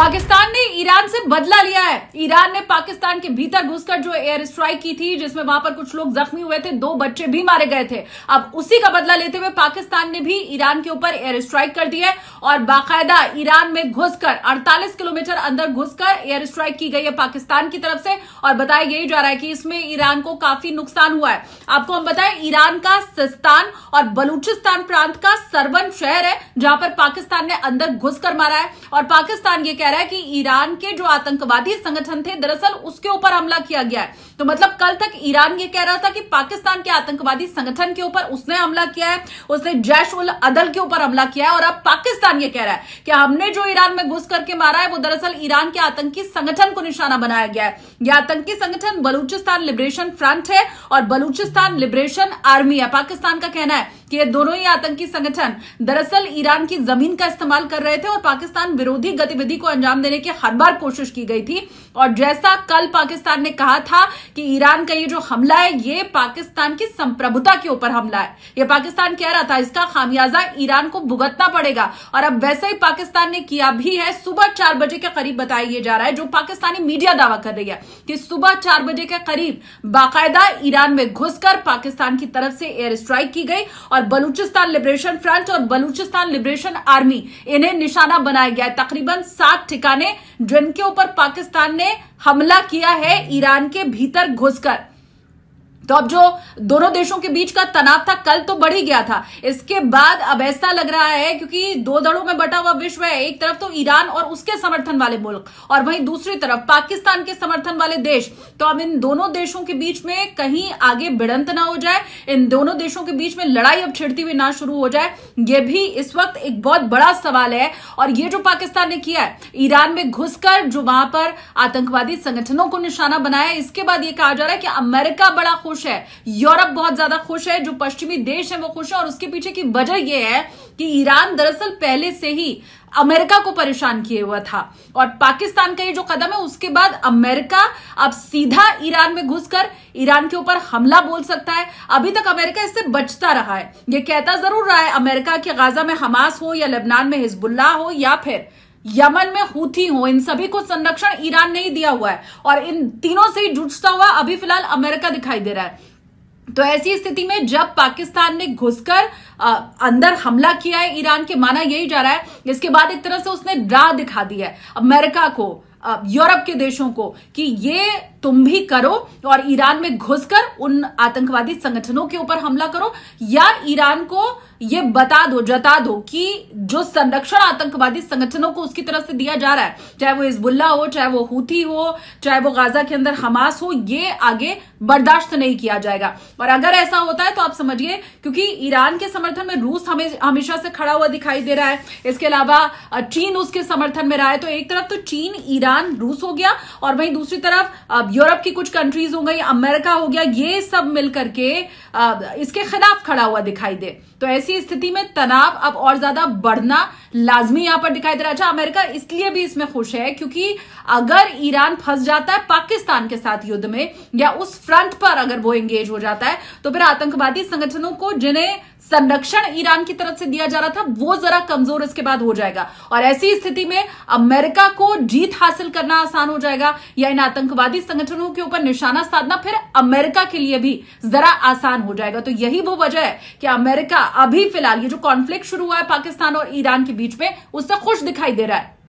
पाकिस्तान ने ईरान से बदला लिया है ईरान ने पाकिस्तान के भीतर घुसकर जो एयर स्ट्राइक की थी जिसमें वहां पर कुछ लोग जख्मी हुए थे दो बच्चे भी मारे गए थे अब उसी का बदला लेते हुए पाकिस्तान ने भी ईरान के ऊपर एयर स्ट्राइक कर दी है और बाकायदा ईरान में घुसकर अड़तालीस किलोमीटर अंदर घुसकर एयर स्ट्राइक की गई है पाकिस्तान की तरफ से और बताया यही जा रहा है कि इसमें ईरान को काफी नुकसान हुआ है आपको हम बताएं ईरान का सिस्तान और बलूचिस्तान प्रांत का सरवन शहर है जहां पर पाकिस्तान ने अंदर घुसकर मारा है और पाकिस्तान ये कह कह रहा है कि ईरान के जो आतंकवादी संगठन थे दरअसल उसके ऊपर हमला किया गया है तो मतलब कल तक ईरान ये कह रहा था कि पाकिस्तान के आतंकवादी संगठन के ऊपर उसने हमला किया है उसने जैश उल अदल के ऊपर हमला किया है और अब पाकिस्तान ये कह रहा है कि हमने जो ईरान में घुस करके मारा है वो दरअसल ईरान के आतंकी संगठन को निशाना बनाया गया है यह आतंकी संगठन बलूचिस्तान लिबरेशन फ्रंट है और बलूचिस्तान लिबरेशन आर्मी है पाकिस्तान का कहना है कि ये दोनों ही आतंकी संगठन दरअसल ईरान की जमीन का इस्तेमाल कर रहे थे और पाकिस्तान विरोधी गतिविधि को अंजाम देने की हर बार कोशिश की गई थी और जैसा कल पाकिस्तान ने कहा था कि ईरान का ये जो हमला है ये पाकिस्तान की संप्रभुता के ऊपर हमला है ये पाकिस्तान कह रहा था इसका खामियाजा ईरान को भुगतना पड़ेगा और अब वैसे ही पाकिस्तान ने किया भी है सुबह चार बजे के करीब बताया जा रहा है जो पाकिस्तानी मीडिया दावा कर रही है कि सुबह चार बजे के करीब बाकायदा ईरान में घुसकर पाकिस्तान की तरफ से एयर स्ट्राइक की गई और और बलूचिस्तान लिबरेशन फ्रंट और बलूचिस्तान लिबरेशन आर्मी इन्हें निशाना बनाया गया है तकरीबन सात ठिकाने जिनके ऊपर पाकिस्तान ने हमला किया है ईरान के भीतर घुसकर तो अब जो दोनों देशों के बीच का तनाव था कल तो बढ़ ही गया था इसके बाद अब ऐसा लग रहा है क्योंकि दो दड़ों में बटा हुआ विश्व है एक तरफ तो ईरान और उसके समर्थन वाले मुल्क और वहीं दूसरी तरफ पाकिस्तान के समर्थन वाले देश तो अब इन दोनों देशों के बीच में कहीं आगे भिड़ंत ना हो जाए इन दोनों देशों के बीच में लड़ाई अब छिड़ती हुई ना शुरू हो जाए यह भी इस वक्त एक बहुत बड़ा सवाल है और ये जो पाकिस्तान ने किया है ईरान में घुसकर जो वहां पर आतंकवादी संगठनों को निशाना बनाया इसके बाद यह कहा जा रहा है कि अमेरिका बड़ा खुश खुश है यूरोप बहुत ज्यादा खुश है जो पश्चिमी देश है वो खुश है और उसके पीछे की वजह यह है कि ईरान दरअसल पहले से ही अमेरिका को परेशान किए हुआ था और पाकिस्तान का ये जो कदम है उसके बाद अमेरिका अब सीधा ईरान में घुसकर ईरान के ऊपर हमला बोल सकता है अभी तक अमेरिका इससे बचता रहा है ये कहता जरूर रहा है अमेरिका के गाजा में हमास हो या लेबनान में हिजबुल्ला हो या फिर यमन में हूथी हो इन सभी को संरक्षण ईरान ने ही दिया हुआ है और इन तीनों से ही जुटता हुआ अभी फिलहाल अमेरिका दिखाई दे रहा है तो ऐसी स्थिति में जब पाकिस्तान ने घुसकर अंदर हमला किया है ईरान के माना यही जा रहा है इसके बाद एक तरह से उसने राह दिखा दी है अमेरिका को यूरोप के देशों को कि ये तुम भी करो और ईरान में घुसकर उन आतंकवादी संगठनों के ऊपर हमला करो या ईरान को यह बता दो जता दो कि जो संरक्षण आतंकवादी संगठनों को उसकी तरफ से दिया जा रहा है चाहे वो हिजबुल्ला हो चाहे वो हूथी हो चाहे वो गाजा के अंदर हमास हो ये आगे बर्दाश्त नहीं किया जाएगा और अगर ऐसा होता है तो आप समझिए क्योंकि ईरान के समर्थन में रूस हमेशा से खड़ा हुआ दिखाई दे रहा है इसके अलावा चीन उसके समर्थन में रहा है तो एक तरफ तो चीन ईरान रूस हो गया और वहीं दूसरी तरफ यूरोप की कुछ कंट्रीज हो गई अमेरिका हो गया ये सब मिलकर के इसके खिलाफ खड़ा हुआ दिखाई दे तो ऐसी स्थिति में तनाव अब और ज्यादा बढ़ना लाजमी यहां पर दिखाई दे रहा है अच्छा अमेरिका इसलिए भी इसमें खुश है क्योंकि अगर ईरान फंस जाता है पाकिस्तान के साथ युद्ध में या उस फ्रंट पर अगर वो एंगेज हो जाता है तो फिर आतंकवादी संगठनों को जिन्हें संरक्षण ईरान की तरफ से दिया जा रहा था वो जरा कमजोर इसके बाद हो जाएगा और ऐसी स्थिति में अमेरिका को जीत हासिल करना आसान हो जाएगा या इन आतंकवादी संगठनों के ऊपर निशाना साधना फिर अमेरिका के लिए भी जरा आसान हो जाएगा तो यही वो वजह है कि अमेरिका अभी फिलहाल ये जो कॉन्फ्लिक्ट शुरू हुआ है पाकिस्तान और ईरान के बीच में उससे खुश दिखाई दे रहा है